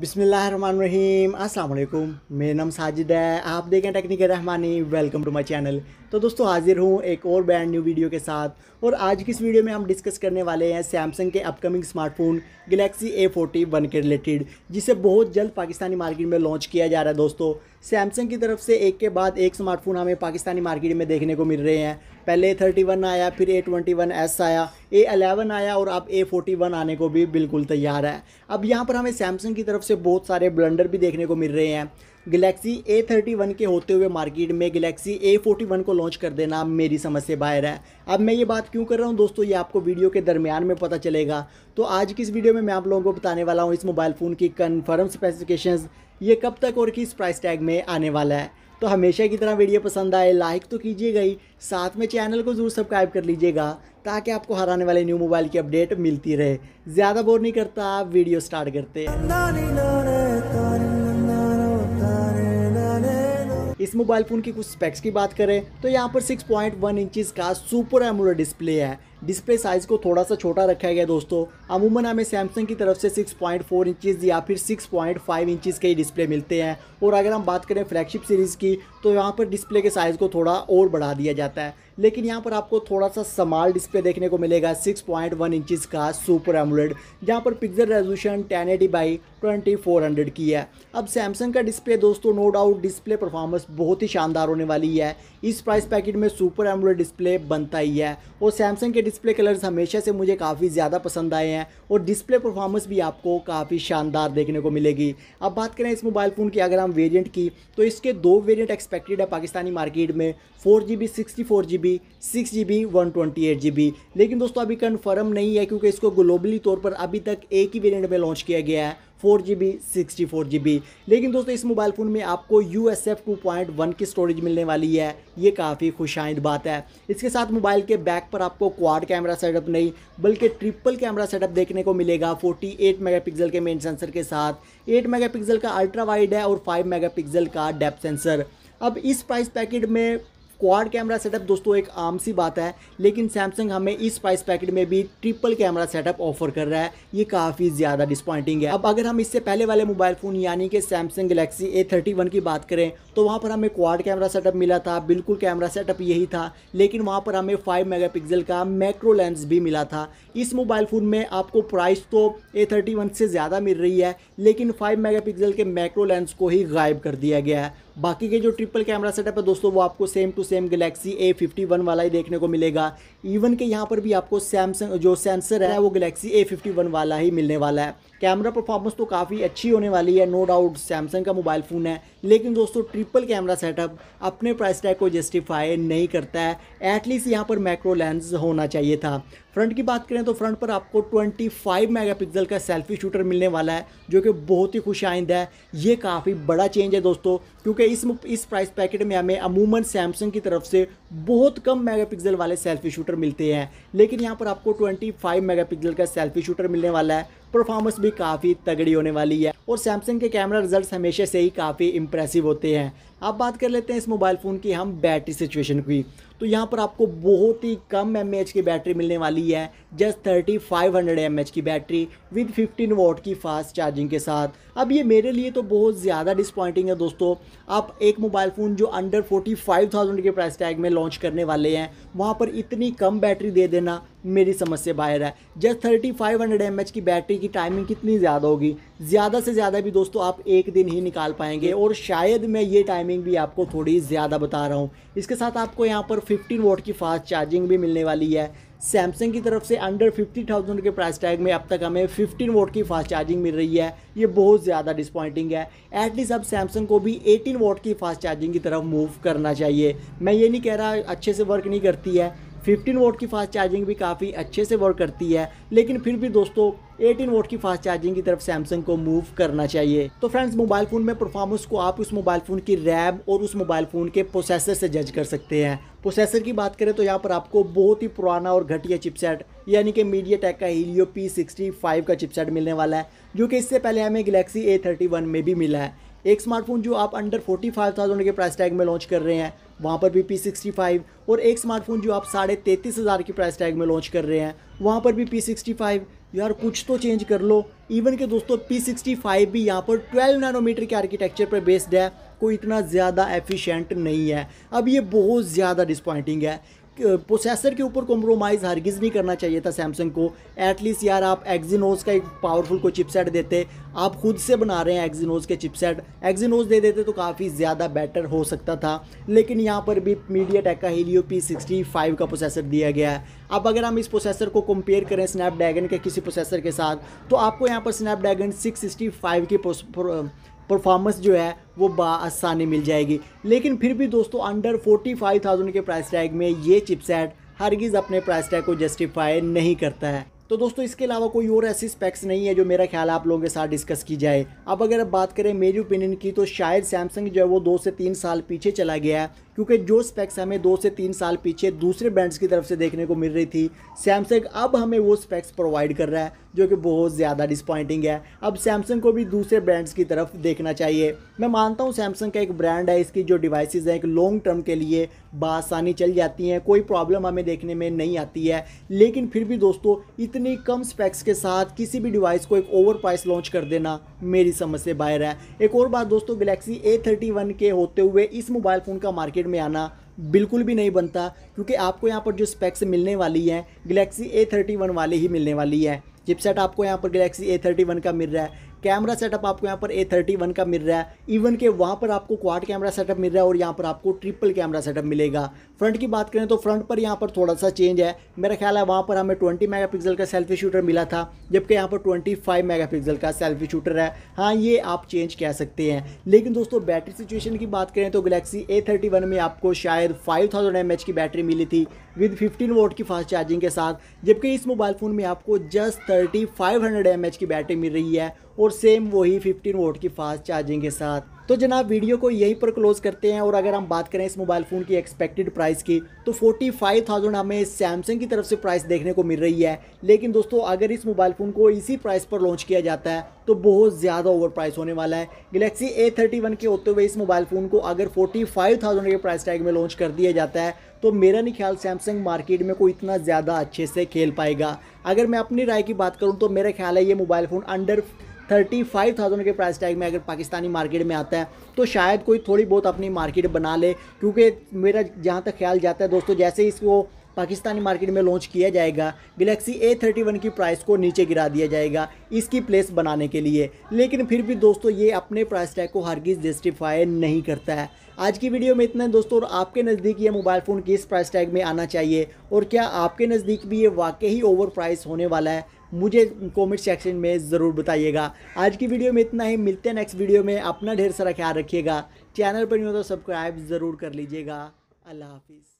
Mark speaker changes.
Speaker 1: बिसमीम अस्सलाम वालेकुम मेरा नाम साजिद है आप देखें technical Rahmani welcome to my channel तो दोस्तों हाजिर हूँ एक और ब्रांड न्यू वीडियो के साथ और आज की इस वीडियो में हम डिस्कस करने वाले हैं सैमसंग के upcoming smartphone Galaxy A forty one के रिलेटेड जिसे बहुत जल्द पाकिस्तानी मार्केट में लॉन्च किया जा रहा है दोस्तों सैमसंग की तरफ से एक के बाद एक स्मार्टफोन हमें पाकिस्तानी मार्केट में देखने को मिल रहे हैं पहले ए थर्टी वन आया फिर ए ट्वेंटी वन एस आया ए अलेवन आया और अब ए फोर्टी वन आने को भी बिल्कुल तैयार है अब यहाँ पर हमें सैमसंग की तरफ से बहुत सारे ब्लंडर भी देखने को मिल रहे हैं गलेक्सी ए थर्टी वन के होते हुए मार्केट में गलेक्सी ए फोर्टी वन को लॉन्च कर देना मेरी समझ से बाहर है अब मैं ये बात क्यों कर रहा हूँ दोस्तों ये आपको वीडियो के दरमियान में पता चलेगा तो आज की इस वीडियो में मैं आप लोगों को बताने वाला हूँ इस मोबाइल फ़ोन की कन्फर्म स्पेसिफिकेशन ये कब तक और किस प्राइस टैग में आने वाला है तो हमेशा की तरह वीडियो पसंद आए लाइक तो कीजिएगा ही साथ में चैनल को ज़रूर सब्सक्राइब कर लीजिएगा ताकि आपको हर आने वाले न्यू मोबाइल की अपडेट मिलती रहे ज़्यादा बोर नहीं करता वीडियो स्टार्ट करते हैं इस मोबाइल फ़ोन की कुछ स्पेक्स की बात करें तो यहाँ पर 6.1 पॉइंट इंचज़ का सुपर एमुलर डिस्प्ले है डिस्प्ले साइज़ को थोड़ा सा छोटा रखा गया दोस्तों अमूमन हमें सैमसंग की तरफ से 6.4 पॉइंट इंचज़ या फिर 6.5 पॉइंट के ही डिस्प्ले मिलते हैं और अगर हम बात करें फ्लैगशिप सीरीज़ की तो यहाँ पर डिस्प्ले के साइज़ को थोड़ा और बढ़ा दिया जाता है लेकिन यहाँ पर आपको थोड़ा सा समाल डिस्प्ले देखने को मिलेगा 6.1 पॉइंट इंचज़ का सुपर एमुलेड जहाँ पर रेजोलूशन रेजोल्यूशन एटी बाई की है अब सैमसंग का डिस्प्ले दोस्तों नो डाउट डिस्प्ले परफॉर्मेंस बहुत ही शानदार होने वाली है इस प्राइस पैकेट में सुपर एमुलेड डिस्प्ले बनता ही है और सैमसंग के डिस्प्ले कलर्स हमेशा से मुझे काफ़ी ज़्यादा पसंद आए हैं और डिस्प्ले परफॉर्मेंस भी आपको काफ़ी शानदार देखने को मिलेगी अब बात करें इस मोबाइल फ़ोन की अगर हम वेरियंट की तो इसके दो वेरियंट एक्सपेक्टेड है पाकिस्तानी मार्केट में four G B sixty four G B six G B one twenty eight G B लेकिन दोस्तों अभी कन्फर्म नहीं है क्योंकि इसको ग्लोबली तौर पर अभी तक एक ही वेरियंट में लॉन्च किया गया है four G B sixty four G B लेकिन दोस्तों इस मोबाइल फ़ोन में आपको U S F two point one की स्टोरेज मिलने वाली है ये काफ़ी खुशाइंद बात है इसके साथ मोबाइल के बैक पर आपको क्वाड कैमरा सेटअप नहीं बल्कि ट्रिपल कैमरा सेटअप देखने को मिलेगा फोर्टी एट मेगा पिक्सल के मेन सेंसर के साथ एट मेगा पिक्सल का अल्ट्रा वाइड है और फाइव मेगा पिक्सल का डेप्थ सेंसर अब इस प्राइस पैकेट में क्वाड कैमरा सेटअप दोस्तों एक आम सी बात है लेकिन सैमसंग हमें इस प्राइस पैकेट में भी ट्रिपल कैमरा सेटअप ऑफर कर रहा है ये काफ़ी ज़्यादा डिसपॉइंटिंग है अब अगर हम इससे पहले वाले मोबाइल फ़ोन यानी कि सैमसंग गलेक्सी ए की बात करें तो वहाँ पर हमें क्वाड कैमरा सेटअप मिला था बिल्कुल कैमरा सेटअप यही था लेकिन वहाँ पर हमें फाइव मेगा का मैक्रो लेंस भी मिला था इस मोबाइल फ़ोन में आपको प्राइस तो ए से ज़्यादा मिल रही है लेकिन फाइव मेगा के मैक्रो लेंस को ही गायब कर दिया गया है बाकी के जो ट्रिपल कैमरा सेटअप है दोस्तों वो आपको same to same Galaxy A fifty one वाला ही देखने को मिलेगा इवन के यहाँ पर भी आपको सैमसंग जो सेंसर है वो गलेक्सी ए फिफ्टी वन वाला ही मिलने वाला है कैमरा परफॉर्मेंस तो काफ़ी अच्छी होने वाली है नो डाउट सैमसंग का मोबाइल फ़ोन है लेकिन दोस्तों ट्रिपल कैमरा सेटअप अपने प्राइस टैग को जस्टिफाई नहीं करता है एटलीस्ट यहाँ पर मैक्रो लेंस होना चाहिए था फ्रंट की बात करें तो फ्रंट पर आपको 25 मेगापिक्सल का सेल्फी शूटर मिलने वाला है जो कि बहुत ही खुश आइंद है ये काफ़ी बड़ा चेंज है दोस्तों क्योंकि इस इस प्राइस पैकेट में हमें अमूमन सैमसंग की तरफ से बहुत कम मेगापिक्सल वाले सेल्फी शूटर मिलते हैं लेकिन यहाँ पर आपको 25 मेगापिक्सल का सेल्फी शूटर मिलने वाला है परफॉर्मेंस भी काफ़ी तगड़ी होने वाली है और सैमसंग के कैमरा रिजल्ट हमेशा से ही काफ़ी इंप्रेसिव होते हैं अब बात कर लेते हैं इस मोबाइल फ़ोन की हम बैटरी सिचुएशन की तो यहाँ पर आपको बहुत ही कम एम की बैटरी मिलने वाली है जस्ट थर्टी फाइव हंड्रेड की बैटरी विद फिफ्टीन वोट की फास्ट चार्जिंग के साथ अब ये मेरे लिए तो बहुत ज़्यादा डिसपॉइंटिंग है दोस्तों आप एक मोबाइल फ़ोन जो अंडर फोर्टी फाइव थाउजेंड के प्राइस टैग में लॉन्च करने वाले हैं वहाँ पर इतनी कम बैटरी दे देना मेरी समझ से बाहर है just thirty five hundred M H की बैटरी की टाइमिंग कितनी ज़्यादा होगी ज़्यादा से ज़्यादा भी दोस्तों आप एक दिन ही निकाल पाएंगे और शायद मैं ये टाइमिंग भी आपको थोड़ी ज़्यादा बता रहा हूँ इसके साथ आपको यहाँ पर 15 वोट की फास्ट चार्जिंग भी मिलने वाली है सैमसंग की तरफ से अंडर फिफ्टी थाउजेंड के प्राइस टैग में अब तक हमें 15 वोट की फास्ट चार्जिंग मिल रही है ये बहुत ज़्यादा डिसपॉइंटिंग है एटलीस्ट अब सैमसंग को भी 18 वोट की फास्ट चार्जिंग की तरफ मूव करना चाहिए मैं ये नहीं कह रहा अच्छे से वर्क नहीं करती है 15 वोट की फास्ट चार्जिंग भी काफ़ी अच्छे से वर्क करती है लेकिन फिर भी दोस्तों 18 वोट की फास्ट चार्जिंग की तरफ सैमसंग को मूव करना चाहिए तो फ्रेंड्स मोबाइल फ़ोन में परफॉर्मेंस को आप उस मोबाइल फ़ोन की रैम और उस मोबाइल फ़ोन के प्रोसेसर से जज कर सकते हैं प्रोसेसर की बात करें तो यहाँ पर आपको बहुत ही पुराना और घटिया चिपसेट यानी कि मीडिया टेक का हीलियो पी सिक्सटी फाइव का चिपसेट मिलने वाला है जो कि इससे पहले हमें गलेक्सी ए थर्टी वन में भी मिला है एक स्मार्टफोन जो आप अंडर फोर्टी फाइव थाउजेंड के प्राइस टैग में लॉन्च कर रहे हैं वहाँ पर भी पी सिक्सटी फाइव और एक स्मार्टफोन जो आप साढ़े तैंतीस हज़ार की प्राइस टैग में लॉन्च कर रहे हैं वहाँ पर भी पी सिक्सटी फाइव यार कुछ तो चेंज कर लो इवन के दोस्तों पी सिक्सटी फाइव भी यहाँ पर ट्वेल्व नैनोमीटर के आर्किटेक्चर पर बेस्ड है कोई इतना ज़्यादा एफिशिएंट नहीं है अब ये बहुत ज़्यादा डिसपॉइंटिंग है प्रोसेसर के ऊपर कॉम्प्रोमाइज़ हरगिज़ नहीं करना चाहिए था सैमसंग को एटलीस्ट यार आप एक्जिनोज का एक पावरफुल को चिपसेट देते आप खुद से बना रहे हैं एक्जिनोज के चिपसेट एक्जिनोज दे देते तो काफ़ी ज़्यादा बेटर हो सकता था लेकिन यहाँ पर भी मीडिया टेक का हीलियो पी सिक्सटी फाइव का प्रोसेसर दिया गया है अब अगर हम इस प्रोसेसर को कंपेयर करें स्नैपड्रैगन के किसी प्रोसेसर के साथ तो आपको यहाँ पर स्नैपड्रैगन सिक्स सिक्सटी फाइव की परफॉर्मेंस जो है वो बसानी मिल जाएगी लेकिन फिर भी दोस्तों अंडर 45,000 के प्राइस टैग में ये चिपसेट हरगिज़ अपने प्राइस टैग को जस्टिफाई नहीं करता है तो दोस्तों इसके अलावा कोई और ऐसी स्पेक्स नहीं है जो मेरा ख्याल आप लोगों के साथ डिस्कस की जाए अब अगर बात करें मेरी ओपिनियन की तो शायद सैमसंग जो है वो दो से तीन साल पीछे चला गया है क्योंकि जो स्पेक्स हमें दो से तीन साल पीछे दूसरे ब्रांड्स की तरफ से देखने को मिल रही थी सैमसंग अब हमें वो स्पेक्स प्रोवाइड कर रहा है जो कि बहुत ज़्यादा डिसपॉइंटिंग है अब सैमसंग को भी दूसरे ब्रांड्स की तरफ देखना चाहिए मैं मानता हूँ सैमसंग का एक ब्रांड है इसकी जो डिवाइस हैं एक लॉन्ग टर्म के लिए बासानी चल जाती हैं कोई प्रॉब्लम हमें देखने में नहीं आती है लेकिन फिर भी दोस्तों इतने इतनी कम स्पेक्स के साथ किसी भी डिवाइस को एक ओवर प्राइस लॉन्च कर देना मेरी समझ से बाहर है एक और बात दोस्तों गलेक्सी ए थर्टी वन के होते हुए इस मोबाइल फ़ोन का मार्केट में आना बिल्कुल भी नहीं बनता क्योंकि आपको यहाँ पर जो स्पेक्स मिलने वाली हैं गलेक्सी ए थर्टी वन वाले ही मिलने वाली है चिपसेट आपको यहाँ पर गलेक्सी ए थर्टी वन का मिल रहा है कैमरा सेटअप आपको यहाँ पर ए थर्टी वन का मिल रहा है इवन के वहाँ पर आपको क्वाड कैमरा सेटअप मिल रहा है और यहाँ पर आपको ट्रिपल कैमरा सेटअप मिलेगा फ्रंट की बात करें तो फ्रंट पर यहाँ पर थोड़ा सा चेंज है मेरा ख्याल है वहाँ पर हमें ट्वेंटी मेगा का सेल्फी शूटर मिला था जबकि यहाँ पर ट्वेंटी फाइव का सेल्फी शूटर है हाँ ये आप चेंज कह सकते हैं लेकिन दोस्तों बैटरी सिचुएशन की बात करें तो गलेक्सी ए थर्टी वन में आपको शायद फाइव थाउजेंड एम एच की बैटरी मिली थी विद 15 वोट की फास्ट चार्जिंग के साथ जबकि इस मोबाइल फ़ोन में आपको जस्ट थर्टी फाइव की बैटरी मिल रही है और सेम वही 15 वोट की फास्ट चार्जिंग के साथ तो जनाब वीडियो को यहीं पर क्लोज करते हैं और अगर हम बात करें इस मोबाइल फ़ोन की एक्सपेक्टेड प्राइस की तो 45,000 हमें सैमसंग की तरफ से प्राइस देखने को मिल रही है लेकिन दोस्तों अगर इस मोबाइल फ़ोन को इसी प्राइस पर लॉन्च किया जाता है तो बहुत ज़्यादा ओवर प्राइस होने वाला है गलेक्सी ए के होते हुए इस मोबाइल फ़ोन को अगर थाउजेंड के प्राइस टैग में लॉन्च कर दिया जाता है तो मेरा नहीं ख्याल सैमसंग मार्केट में कोई इतना ज़्यादा अच्छे से खेल पाएगा अगर मैं अपनी राय की बात करूँ तो मेरा ख्याल है ये mobile phone under thirty five thousand के प्राइस टैग में अगर पाकिस्तानी मार्केट में आता है तो शायद कोई थोड़ी बहुत अपनी मार्केट बना ले क्योंकि मेरा जहाँ तक ख्याल जाता है दोस्तों जैसे इसको पाकिस्तानी मार्केट में लॉन्च किया जाएगा गलेक्सी ए थर्टी वन की प्राइस को नीचे गिरा दिया जाएगा इसकी प्लेस बनाने के लिए लेकिन फिर भी दोस्तों ये अपने प्राइस टैग को हर चीज़ जस्टिफाई नहीं करता है आज की वीडियो में इतना है दोस्तों और आपके नज़दीक ये मोबाइल फ़ोन किस प्राइस टैग में आना चाहिए और क्या आपके नज़दीक भी ये वाकई ही ओवर प्राइस होने वाला है मुझे कॉमेंट सेक्शन में ज़रूर बताइएगा आज की वीडियो में इतना ही मिलते हैं नेक्स्ट वीडियो में अपना ढेर सारा ख्याल रखिएगा चैनल पर नहीं हो तो सब्सक्राइब ज़रूर कर लीजिएगा अल्लाह हाफिज़